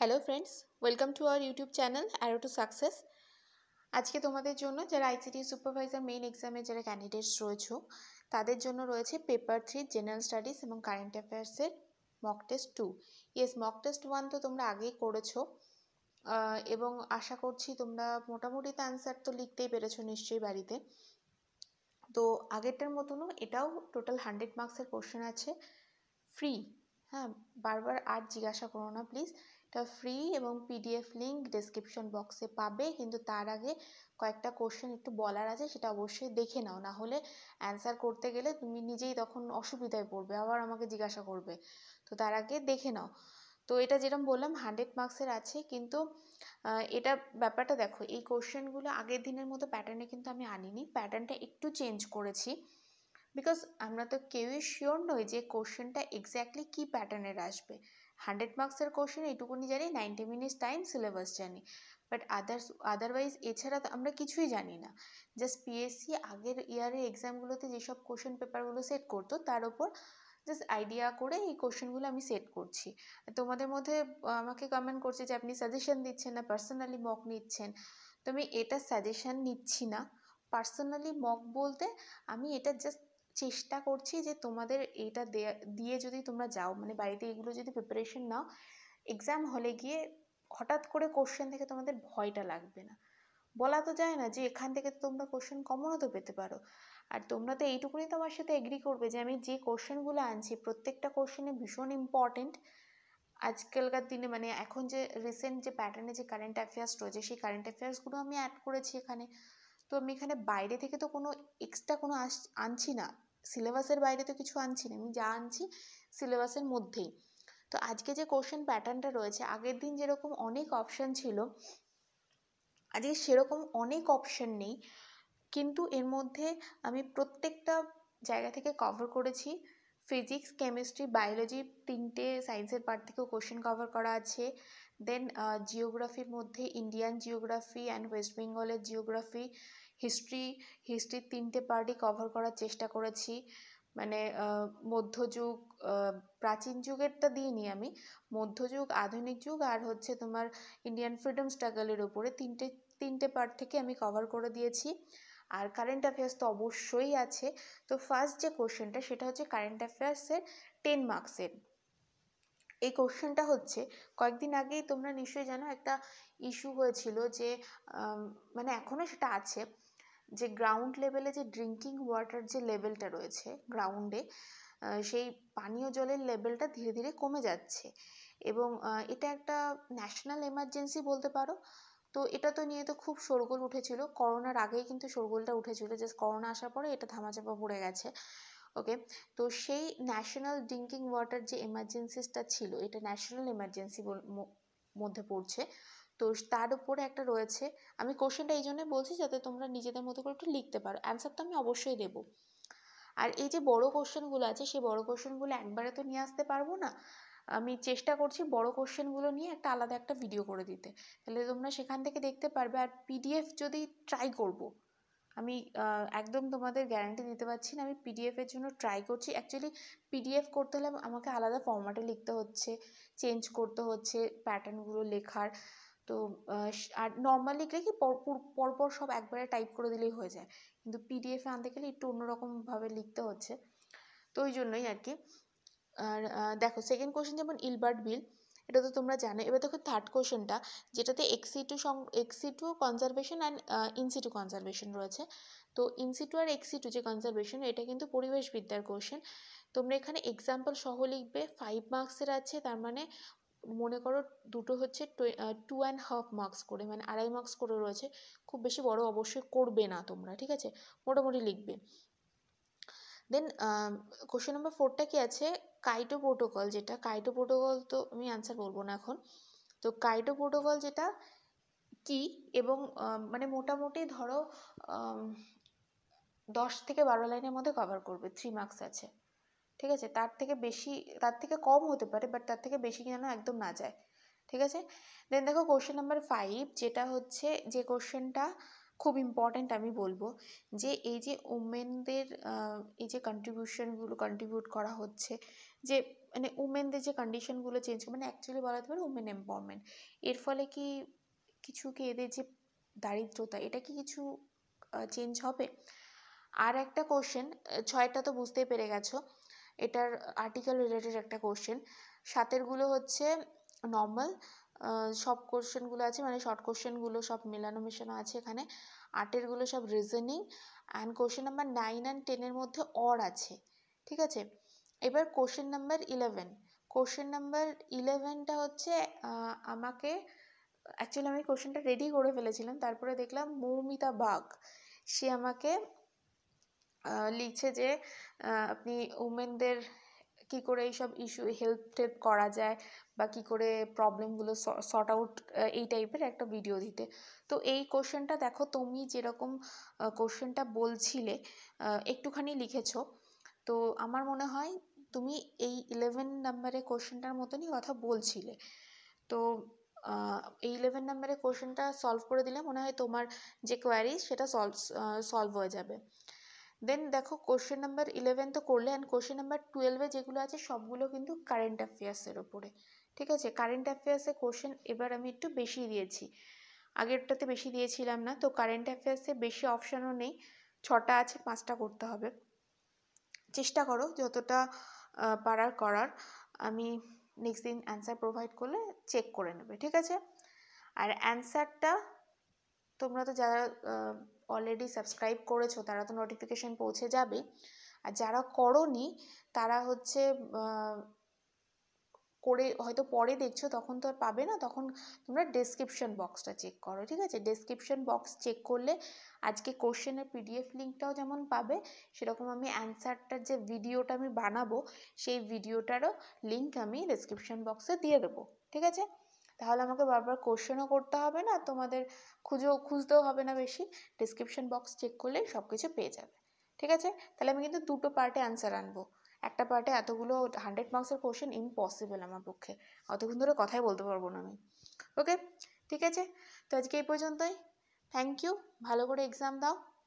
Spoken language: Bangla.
hello friends welcome to our YouTube channel Arrow to Success আজকে তোমাদের জন্য যারা আইসিটি সুপারভাইজার মেইন এক্সামের যারা ক্যান্ডিডেটস রয়েছে তাদের জন্য রয়েছে পেপার থ্রি জেনারেল স্টাডিজ এবং কারেন্ট অ্যাফেয়ার্সের mock test two yes mock test one তো তোমরা আগেই করেছো এবং আশা করছি তোমরা মোটামুটি তো অ্যান্সার তো লিখতেই পেরেছো নিশ্চয়ই বাড়িতে তো আগেরটার মতনও এটাও টোটাল হান্ড্রেড মার্কসের কোশ্চেন আছে ফ্রি হ্যাঁ বারবার আর জিজ্ঞাসা করো না প্লিজ এটা ফ্রি এবং পিডিএফ লিঙ্ক ডেসক্রিপশন বক্সে পাবে কিন্তু তার আগে কয়েকটা কোশ্চেন একটু বলার আছে সেটা অবশ্যই দেখে নাও না হলে অ্যান্সার করতে গেলে তুমি নিজেই তখন অসুবিধায় পড়বে আবার আমাকে জিজ্ঞাসা করবে তো তার আগে দেখে নাও তো এটা যেরকম বললাম হান্ড্রেড মার্কসের আছে কিন্তু এটা ব্যাপারটা দেখো এই কোশ্চেনগুলো আগের দিনের মতো প্যাটার্নে কিন্তু আমি আনিনি প্যাটার্নটা একটু চেঞ্জ করেছি বিকজ আমরা তো কেউই শিওর নই যে কোশ্চেনটা এক্স্যাক্টলি কী প্যাটার্নের আসবে হান্ড্রেড মার্কসের কোশ্চেন এইটুকুনি জানি নাইনটি মিনিটস টাইম সিলেবাস জানি বাট আদার্স আদারওয়াইজ এছাড়া আমরা কিছুই জানি না জাস্ট পিএসসি আগের ইয়ারের এক্সামগুলোতে যেসব কোশ্চেন পেপারগুলো সেট করতো তার ওপর জাস্ট আইডিয়া করে এই কোশ্চেনগুলো আমি সেট করছি তোমাদের মধ্যে আমাকে কমেন্ট করছে যে আপনি সাজেশন দিচ্ছেন না পার্সোনালি মক নিচ্ছেন তো আমি এটা সাজেশন নিচ্ছি না পার্সোনালি মক বলতে আমি এটা জাস্ট চেষ্টা করছি যে তোমাদের এইটা দিয়ে যদি তোমরা যাও মানে বাড়িতে এগুলো যদি প্রিপারেশন নাও এক্সাম হলে গিয়ে হঠাৎ করে কোশ্চেন থেকে তোমাদের ভয়টা লাগবে না বলা তো যায় না যে এখান থেকে তো তোমরা কোশ্চেন কমনও তো পেতে পারো আর তোমরা তো এইটুকুনি তো আমার সাথে এগ্রি করবে যে আমি যে কোশ্চেনগুলো আনছি প্রত্যেকটা কোশ্চেনে ভীষণ ইম্পর্টেন্ট আজকালকার দিনে মানে এখন যে রিসেন্ট যে প্যাটার্নে যে কারেন্ট অ্যাফেয়ার্স রয়েছে সেই কারেন্ট অ্যাফেয়ার্সগুলো আমি অ্যাড করেছি এখানে তো আমি এখানে বাইরে থেকে তো কোনো এক্সট্রা কোনো আনছি না সিলেবাসের বাইরে তো কিছু আনছি না আমি যা আনছি সিলেবাসের মধ্যেই তো আজকে যে কোশ্চেন প্যাটার্নটা রয়েছে আগের দিন যেরকম অনেক অপশান ছিল আজকে সেরকম অনেক অপশান নেই কিন্তু এর মধ্যে আমি প্রত্যেকটা জায়গা থেকে কভার করেছি ফিজিক্স কেমিস্ট্রি বায়োলজি তিনটে সায়েন্সের পার্ট থেকেও কোশ্চেন কভার করা আছে দেন জিওগ্রাফির মধ্যে ইন্ডিয়ান জিওগ্রাফি অ্যান্ড ওয়েস্ট বেঙ্গলের জিওগ্রাফি হিস্ট্রি হিস্ট্রির তিনটে পার্টই কভার করার চেষ্টা করেছি মানে মধ্যযুগ প্রাচীন যুগেরটা দিইনি আমি মধ্যযুগ আধুনিক যুগ আর হচ্ছে তোমার ইন্ডিয়ান ফ্রিডম স্ট্রাগলের উপরে তিনটে তিনটে পার্ট থেকে আমি কভার করে দিয়েছি আর কারেন্ট অ্যাফেয়ার্স তো অবশ্যই আছে তো ফার্স্ট যে কোশ্চেনটা সেটা হচ্ছে কারেন্ট অ্যাফেয়ার্সের টেন মার্কসের এই কোশ্চেনটা হচ্ছে কয়েকদিন আগেই তোমরা নিশ্চয়ই জানো একটা ইস্যু হয়েছিল যে মানে এখনও সেটা আছে যে গ্রাউন্ড লেভেলে যে ড্রিঙ্কিং ওয়াটার যে লেভেলটা রয়েছে গ্রাউন্ডে সেই পানীয় জলের লেভেলটা ধীরে ধীরে কমে যাচ্ছে এবং এটা একটা ন্যাশনাল এমার্জেন্সি বলতে পারো তো এটা তো নিয়ে তো খুব শোরগোল উঠেছিল করোনার আগেই কিন্তু সরগোলটা উঠেছিল যে করোনা আসার পরে এটা ধামাচাপা পড়ে গেছে ওকে তো সেই ন্যাশনাল ড্রিঙ্কিং ওয়াটার যে এমার্জেন্সিসটা ছিল এটা ন্যাশনাল এমার্জেন্সি মধ্যে পড়ছে তো তার উপরে একটা রয়েছে আমি কোশ্চেনটা এই জন্য বলছি যাতে তোমরা নিজেদের মতো করে একটু লিখতে পারো অ্যান্সার তো আমি অবশ্যই দেবো আর এই যে বড় কোশ্চেনগুলো আছে সেই বড় কোশ্চেনগুলো একবারে তো নিয়ে আসতে পারবো না আমি চেষ্টা করছি বড় কোশ্চেনগুলো নিয়ে একটা আলাদা একটা ভিডিও করে দিতে তাহলে তোমরা সেখান থেকে দেখতে পারবে আর পিডিএফ যদি ট্রাই করব আমি একদম তোমাদের গ্যারান্টি দিতে পারছি না আমি পিডিএফের জন্য ট্রাই করছি অ্যাকচুয়ালি পিডিএফ করতে হলে আমাকে আলাদা ফর্ম্যাটে লিখতে হচ্ছে চেঞ্জ করতে হচ্ছে প্যাটার্নগুলো লেখার তো আর নর্মালি এগুলো কি পরপর সব একবারে টাইপ করে দিলেই হয়ে যায় কিন্তু পিডিএফে আনতে গেলে একটু অন্যরকমভাবে লিখতে হচ্ছে তো ওই জন্যই আর কি আর দেখো সেকেন্ড কোয়েশ্চেন যেমন ইলবার্ট বিল এটা তো তোমরা জানো এবার দেখো থার্ড কোশ্চেনটা যেটাতে এক্সিটু সং ex situ conservation and in situ conservation রয়েছে তো ইনসিটু আর এক্সিটু যে কনজারভেশন এটা কিন্তু পরিবেশবিদ্যার কোয়েশ্চেন তোমরা এখানে এক্সাম্পল সহ লিখবে ফাইভ মার্কসের আছে তার মানে মনে করো দুটো হচ্ছে টু অ্যান্ড হাফ মার্কস করে মানে আড়াই মার্কস করে রয়েছে খুব বেশি বড় অবশ্যই করবে না তোমরা ঠিক আছে মোটামুটি লিখবে দেন কোশ্চেন নাম্বার ফোরটা কি আছে কাইটো প্রোটোকল যেটা কাইটো প্রোটোকল তো আমি অ্যান্সার বলবো না এখন তো কাইটো প্রোটোকল যেটা কি এবং মানে মোটামুটি ধরো দশ থেকে বারো লাইনের মধ্যে কভার করবে থ্রি মার্কস আছে ঠিক আছে তার থেকে বেশি তার থেকে কম হতে পারে বাট তার থেকে বেশি যেন একদম না যায় ঠিক আছে দেন দেখো কোশ্চেন নাম্বার ফাইভ যেটা হচ্ছে যে কোশ্চেনটা খুব ইম্পর্ট্যান্ট আমি বলবো যে এই যে উমেনদের এই যে কন্ট্রিবিউশনগুলো কন্ট্রিবিউট করা হচ্ছে যে মানে উমেনদের যে কন্ডিশনগুলো চেঞ্জ মানে অ্যাকচুয়ালি বলা যেতে পারে উমেন এম্পাওয়ারমেন্ট এর ফলে কি কিছু কি এদের যে দারিদ্রতা এটা কি কিছু চেঞ্জ হবে আর একটা কোশ্চেন ছয়টা তো বুঝতেই পেরে গেছো এটার আর্টিকেল রিলেটেড একটা কোশ্চেন সাতেরগুলো হচ্ছে নর্মাল সব কোশ্চেনগুলো আছে মানে শর্ট কোশ্চেনগুলো সব মেলানো মেশানো আছে এখানে আটেরগুলো সব reasoning and question number nine and টেনের মধ্যে অর আছে ঠিক আছে এবার question number eleven question number ইলেভেনটা হচ্ছে আমাকে অ্যাকচুয়ালি আমি কোশ্চেনটা রেডি করে ফেলেছিলাম তারপরে দেখলাম মৌমিতা বাঘ সে আমাকে লিখছে যে আপনি উমেনদের কি করে এইসব ইস্যু হেল্প টেল্প করা যায় বা কি করে প্রবলেমগুলো শর্ট আউট এই টাইপের একটা ভিডিও দিতে তো এই কোশ্চেনটা দেখো তুমি যেরকম কোশ্চেনটা বলছিলে একটুখানি লিখেছো তো আমার মনে হয় তুমি এই ইলেভেন নাম্বারে কোশ্চেনটার মতনই কথা বলছিলে তো এই ইলেভেন নাম্বারে কোশ্চেনটা সলভ করে দিলে মনে হয় তোমার যে কোয়ারি সেটা সলভ সলভ হয়ে যাবে দেন দেখো কোশ্চেন নাম্বার ইলেভেন তো করলে অ্যান্ড কোশ্চেন নাম্বার টুয়েলভে যেগুলো আছে সবগুলো কিন্তু কারেন্ট অ্যাফেয়ার্সের ওপরে ঠিক আছে কারেন্ট অ্যাফেয়ার্সে কোশ্চেন এবার আমি একটু বেশি দিয়েছি আগেরটাতে বেশি দিয়েছিলাম না তো কারেন্ট অ্যাফেয়ার্সে বেশি অপশানও নেই ছটা আছে পাঁচটা করতে হবে চেষ্টা করো যতটা পারার করার আমি নেক্সট দিন অ্যান্সার প্রোভাইড করলে চেক করে নেবে ঠিক আছে আর অ্যান্সারটা তোমরা তো যারা অলরেডি সাবস্ক্রাইব করেছো তারা তো নোটিফিকেশান পৌঁছে যাবে আর যারা করনি তারা হচ্ছে করে হয়তো পরে দেখছো তখন তো আর পাবে না তখন তোমরা ডেসক্রিপশন বক্সটা চেক করো ঠিক আছে ডেসক্রিপশন বক্স চেক করলে আজকে কোশ্চেনের পিডিএফ লিঙ্কটাও যেমন পাবে সেরকম আমি অ্যান্সারটার যে ভিডিওটা আমি বানাবো সেই ভিডিওটারও লিঙ্ক আমি ডেসক্রিপশন বক্সে দিয়ে দেবো ঠিক আছে তাহলে আমাকে বারবার কোশ্চেনও করতে হবে না তোমাদের খুঁজেও খুঁজতেও হবে না বেশি ডিসক্রিপশন বক্স চেক করলেই সব কিছু পেয়ে যাবে ঠিক আছে তাহলে আমি কিন্তু দুটো পার্টে অ্যান্সার আনবো একটা পার্টে এতগুলো হান্ড্রেড মার্কসের কোশ্চেন ইম্পসিবল আমার পক্ষে অতক্ষণ ধরে কথাই বলতে পারবো না আমি ওকে ঠিক আছে তো আজকে এই পর্যন্তই থ্যাংক ইউ ভালো করে এক্সাম দাও